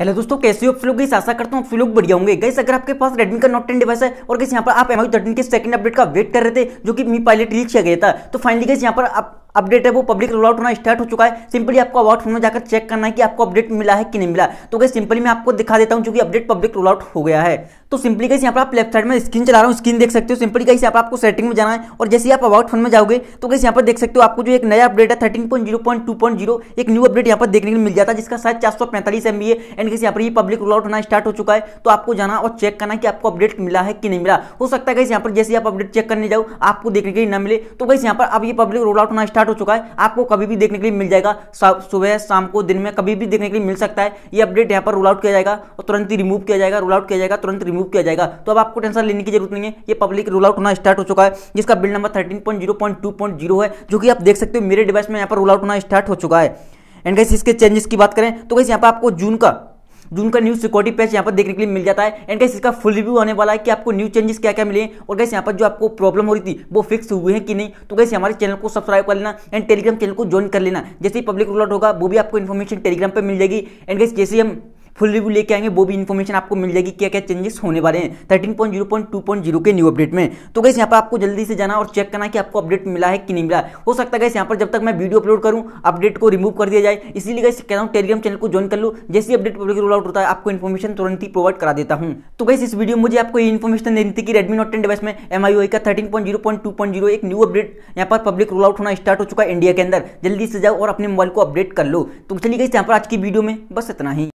hello दोस्तों कैसे हो आप लोग गई आशा करता हूँ आप लोग बढ़िया होंगे गई अगर आपके पास रेडमी का नोट टेन डिवाइस है और गई यहाँ पर आप एम आई थर्टीन के सेकंड अपडेट का वेट कर रहे थे जो कि मी पायलट रिल किया गया था तो फाइनली गई यहाँ पर आप अपडेट है वो पब्लिक रोल आउट होना स्टार्ट हो चुका है सिंपली आपको अबाउट फोन में जाकर चेक करना है कि आपको अपडेट मिला है कि नहीं मिला तो कैसे सिंपली मैं आपको दिखा देता हूँ क्योंकि अपडेट पब्लिक रोल आउट हो गया है तो सिंपली कैसे यहाँ पर आप लेफ्ट साइड में स्क्रीन चला रहा हूँ स्क्रीन देख सकते हो सिंपली कैसे यहाँ पर आपको सेटिंग में जाना है और जैसे आप अबाउट फोन में जाओगे तो कैसे यहाँ पर देख सकते हो आपको जो एक नया अपडेट है thirteen point zero point two point zero एक न्यू अपडेट यहाँ पर देखने को मिल जाता है जिसका साइज चार सौ पैंतालीस एम बी है एंड कैसे यहाँ पर पब्लिक रोल आउट होना स्टार्ट हो चुका है तो आपको जाना और चेक करना कि आपको अपडेट मिला है कि नहीं मिला हो सकता है कैसे यहाँ पर जैसे आप अपडेट चेक करने जाओ आपको देखने के लिए न मिले तो कैसे यहाँ पर अब ये पब्लिक रोल आउट होना स्टार्ट स्टार्ट हो चुका है आपको कभी भी देखने के लिए मिल जाएगा सुबह शाम को दिन में कभी भी देखने के लिए मिल सकता है ये अपडेट यहाँ पर रोल आउट किया जाएगा और तुरंत ही रिमूव किया जाएगा रोल आउट किया जाएगा तुरंत रिमूव किया जाएगा तो अब आपको टेंशन लेने की जरूरत नहीं है ये पब्लिक रोल आउट होना स्टार्ट हो चुका है जिसका बिल नंबर थर्टीन है जो कि आप देख सकते हो मेरे डिवाइस में यहाँ पर रोल आउट होना स्टार्ट हो चुका है एंड कैसे इसके चेंजेस की बात करें तो कैसे यहाँ पर आपको जून का जो उनका न्यूज सिक्योरिटी पेज यहाँ पर देखने के लिए मिल जाता है एंड कैसे इसका फुल रिव्यू आने वाला है कि आपको न्यू चेंजेस क्या क्या मिले और कैसे यहाँ पर जो आपको प्रॉब्लम हो रही थी वो फिक्स हुए हैं कि नहीं तो कैसे हमारे चैनल को सब्सक्राइब कर लेना एंड टेलीग्राम चैनल को ज्वाइन कर लेना जैसे ही पब्लिक रोल आउट होगा वो भी आपको इन्फॉर्मेशन टेलीग्राम पर मिल जाएगी एंड कैसे जैसे हम फुल रिव्यू लेके आएंगे वो भी इन्फॉर्मेशन आपको मिल जाएगी क्या क्या चेंजेस होने वाले हैं thirteen point zero point two point zero के न्यू अपडेट में तो गैस यहाँ पर आपको जल्दी से जाना और चेक करना कि आपको अपडेट मिला है कि नहीं मिला हो सकता है गैस यहाँ पर जब तक मैं वीडियो अपलोड करूँ अपडेट को रिमूव कर दिया जाए इसीलिए गैस कह रहा हूँ टेलीग्राम चैनल को ज्वाइन कर लो जैसे अपडेट पब्लिक रोल आउट होता है आपको इन्फॉर्मेशन तुरंत ही प्रोवाइड करा देता हूँ तो कैसे इस वीडियो में मुझे आपको इन्फॉर्मेशन देनी थी कि रेडमी नोट टेन डिवाइस में एम का thirteen point zero point two point zero एक न्यू अपडेट यहाँ पर पब्लिक रोल आउट होना स्टार्ट हो चुका है इंडिया के अंदर जल्दी से जाओ और अपने मोबाइल को अपडेट कर लो तो चलिए गई यहाँ पर आज की वीडियो में बस इतना ही